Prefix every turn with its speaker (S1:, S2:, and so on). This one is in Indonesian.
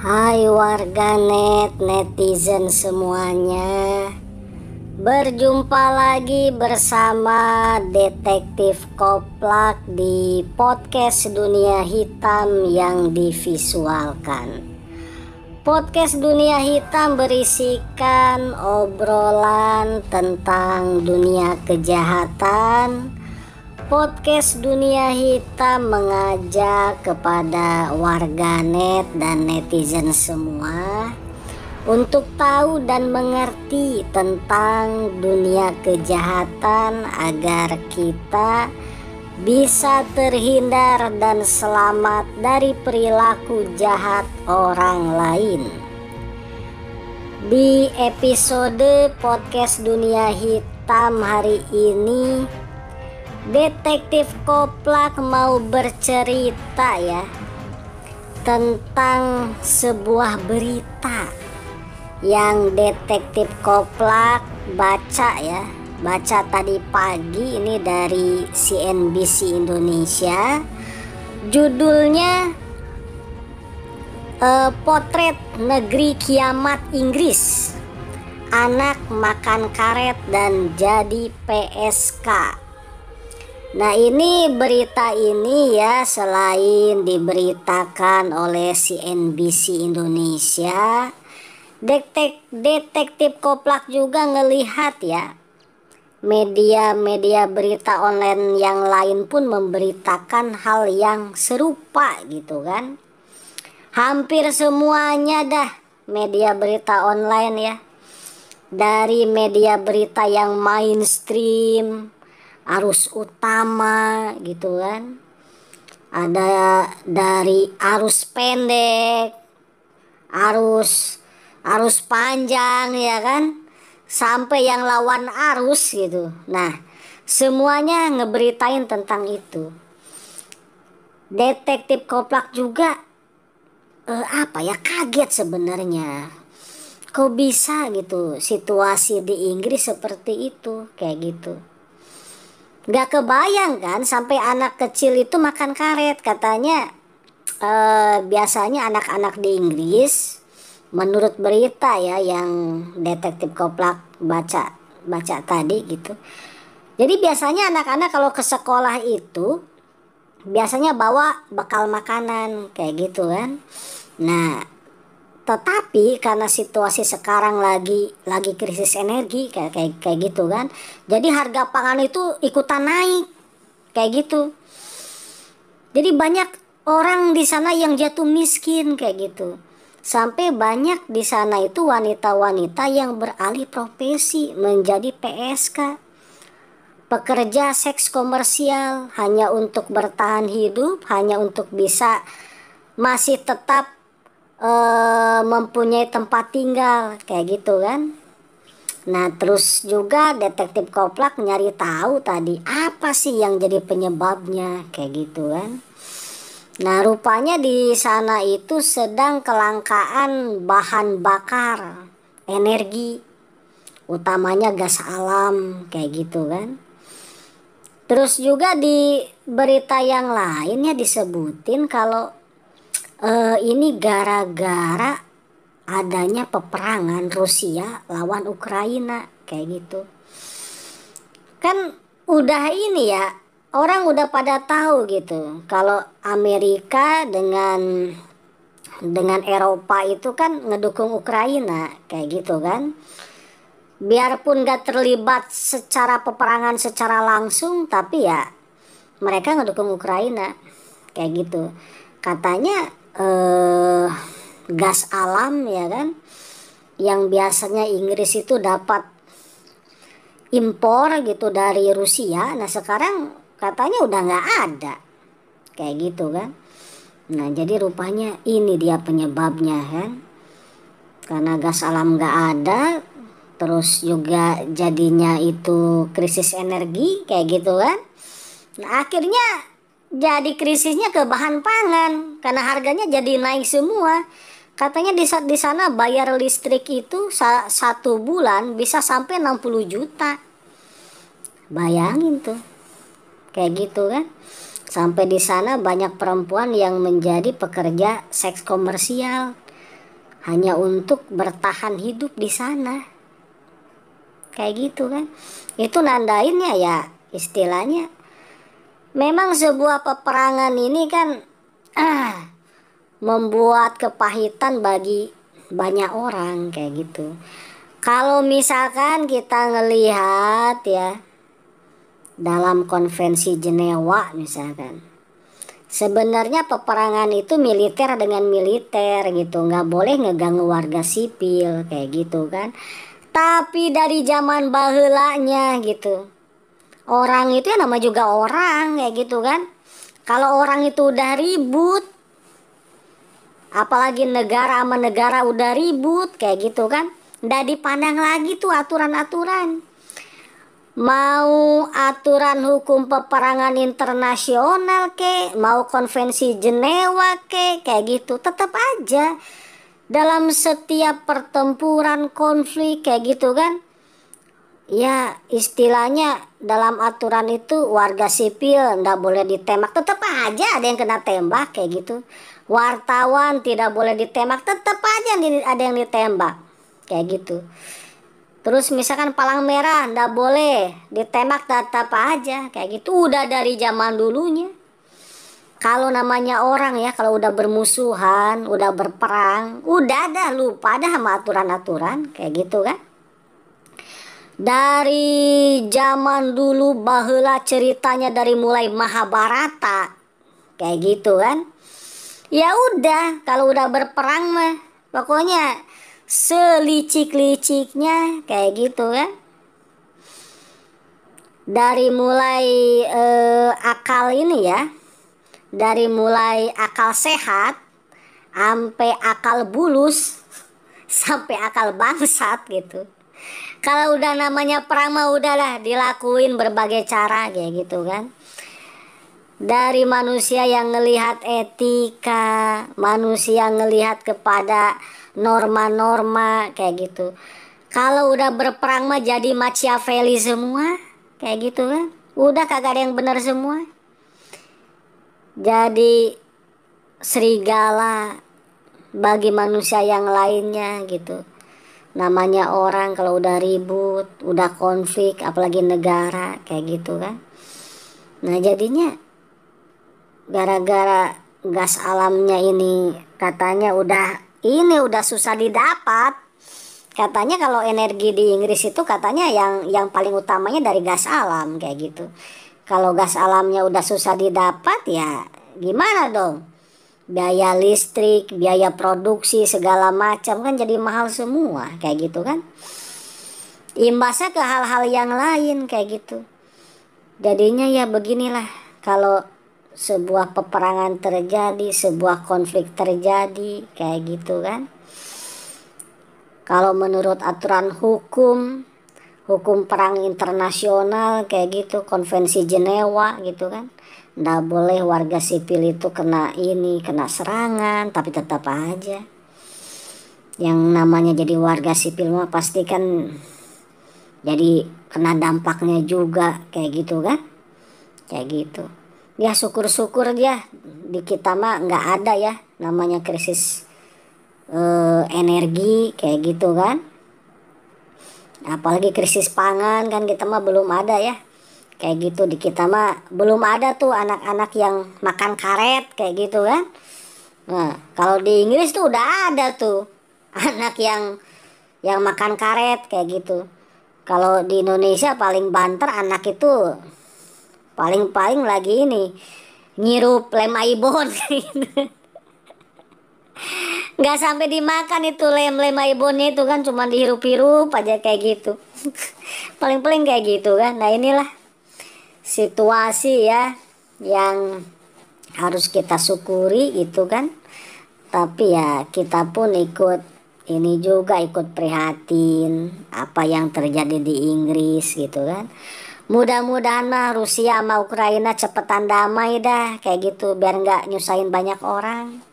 S1: Hai net netizen semuanya Berjumpa lagi bersama detektif Koplak di podcast Dunia Hitam yang divisualkan Podcast Dunia Hitam berisikan obrolan tentang dunia kejahatan, podcast Dunia Hitam mengajak kepada warganet dan netizen semua untuk tahu dan mengerti tentang dunia kejahatan agar kita bisa terhindar dan selamat dari perilaku jahat orang lain. Di episode podcast Dunia Hitam hari ini, Detektif Koplak mau bercerita ya tentang sebuah berita yang detektif Koplak baca ya. Baca tadi pagi ini dari CNBC Indonesia. Judulnya eh, Potret Negeri Kiamat Inggris. Anak makan karet dan jadi PSK Nah ini berita ini ya selain diberitakan oleh CNBC Indonesia detek detektif koplak juga ngelihat ya media-media berita online yang lain pun memberitakan hal yang serupa gitu kan hampir semuanya dah media berita online ya dari media berita yang mainstream arus utama gitu kan ada dari arus pendek arus arus panjang ya kan sampai yang lawan arus gitu nah semuanya ngeberitain tentang itu detektif koplak juga eh, apa ya kaget sebenarnya kok bisa gitu situasi di Inggris seperti itu kayak gitu Gak kebayang kan sampai anak kecil itu makan karet katanya eh, biasanya anak-anak di Inggris menurut berita ya yang detektif koplak baca baca tadi gitu. Jadi biasanya anak-anak kalau ke sekolah itu biasanya bawa bekal makanan kayak gitu kan. Nah, tetapi karena situasi sekarang lagi lagi krisis energi kayak kayak, kayak gitu kan jadi harga pangan itu ikutan naik kayak gitu jadi banyak orang di sana yang jatuh miskin kayak gitu sampai banyak di sana itu wanita-wanita yang beralih profesi menjadi PSK pekerja seks komersial hanya untuk bertahan hidup hanya untuk bisa masih tetap Eh, mempunyai tempat tinggal kayak gitu kan nah terus juga detektif koplak nyari tahu tadi apa sih yang jadi penyebabnya kayak gitu kan nah rupanya di sana itu sedang kelangkaan bahan bakar energi utamanya gas alam kayak gitu kan Terus juga di berita yang lainnya disebutin kalau uh, ini gara-gara adanya peperangan Rusia lawan Ukraina kayak gitu. Kan udah ini ya, orang udah pada tahu gitu. Kalau Amerika dengan dengan Eropa itu kan ngedukung Ukraina kayak gitu kan. Biarpun gak terlibat secara peperangan secara langsung tapi ya mereka ngedukung Ukraina kayak gitu. Katanya eh, gas alam ya kan yang biasanya Inggris itu dapat impor gitu dari Rusia nah sekarang katanya udah nggak ada kayak gitu kan nah jadi rupanya ini dia penyebabnya kan karena gas alam nggak ada terus juga jadinya itu krisis energi kayak gitu kan nah akhirnya jadi krisisnya ke bahan pangan karena harganya jadi naik semua. Katanya di di sana bayar listrik itu satu bulan bisa sampai 60 juta. Bayangin tuh. Kayak gitu kan. Sampai di sana banyak perempuan yang menjadi pekerja seks komersial hanya untuk bertahan hidup di sana. Kayak gitu kan. Itu nandainnya ya istilahnya memang sebuah peperangan ini kan ah, membuat kepahitan bagi banyak orang kayak gitu. Kalau misalkan kita ngelihat ya dalam konvensi Jenewa misalkan. Sebenarnya peperangan itu militer dengan militer gitu, nggak boleh ngeganggu warga sipil kayak gitu kan. Tapi dari zaman bahulanya gitu, orang itu ya nama juga orang kayak gitu kan kalau orang itu udah ribut apalagi negara sama negara udah ribut kayak gitu kan ndak dipandang lagi tuh aturan-aturan mau aturan hukum peperangan internasional ke mau konvensi Jenewa ke kayak gitu tetap aja dalam setiap pertempuran konflik kayak gitu kan ya istilahnya dalam aturan itu warga sipil ndak boleh ditembak tetap aja ada yang kena tembak kayak gitu wartawan tidak boleh ditembak tetap aja ada yang ditembak kayak gitu terus misalkan palang merah ndak boleh ditembak tetap aja kayak gitu udah dari zaman dulunya kalau namanya orang ya kalau udah bermusuhan udah berperang udah dah lupa dah sama aturan-aturan kayak gitu kan dari zaman dulu bahula ceritanya dari mulai Mahabharata kayak gitu kan ya udah kalau udah berperang mah pokoknya selicik-liciknya kayak gitu kan dari mulai eh, akal ini ya dari mulai akal sehat sampai akal bulus sampai akal bangsat gitu kalau udah namanya perang mah udahlah dilakuin berbagai cara kayak gitu kan dari manusia yang ngelihat etika, manusia yang ngelihat kepada norma-norma kayak gitu. Kalau udah berperang mah jadi Machiavelli semua kayak gitu kan. Udah kagak ada yang benar semua. Jadi serigala bagi manusia yang lainnya gitu namanya orang kalau udah ribut, udah konflik, apalagi negara kayak gitu kan. Nah jadinya gara-gara gas alamnya ini katanya udah ini udah susah didapat. Katanya kalau energi di Inggris itu katanya yang yang paling utamanya dari gas alam kayak gitu. Kalau gas alamnya udah susah didapat ya gimana dong? biaya listrik, biaya produksi segala macam kan jadi mahal semua kayak gitu kan. Imbasnya ke hal-hal yang lain kayak gitu. Jadinya ya beginilah kalau sebuah peperangan terjadi, sebuah konflik terjadi kayak gitu kan. Kalau menurut aturan hukum, hukum perang internasional kayak gitu, konvensi Jenewa gitu kan nggak boleh warga sipil itu kena ini kena serangan tapi tetap aja yang namanya jadi warga sipil mah pasti kan jadi kena dampaknya juga kayak gitu kan kayak gitu ya syukur-syukur dia ya. di kita mah nggak ada ya namanya krisis eh, energi kayak gitu kan apalagi krisis pangan kan kita mah belum ada ya kayak gitu di kita mah belum ada tuh anak-anak yang makan karet kayak gitu kan nah kalau di Inggris tuh udah ada tuh anak yang yang makan karet kayak gitu kalau di Indonesia paling banter anak itu paling-paling lagi ini nyirup lem aibon nggak sampai dimakan itu lem lem aibonnya itu kan cuma dihirup-hirup aja kayak gitu paling-paling kayak gitu kan nah inilah situasi ya yang harus kita syukuri itu kan tapi ya kita pun ikut ini juga ikut prihatin apa yang terjadi di Inggris gitu kan mudah-mudahan mah Rusia sama Ukraina cepetan damai dah kayak gitu biar nggak nyusahin banyak orang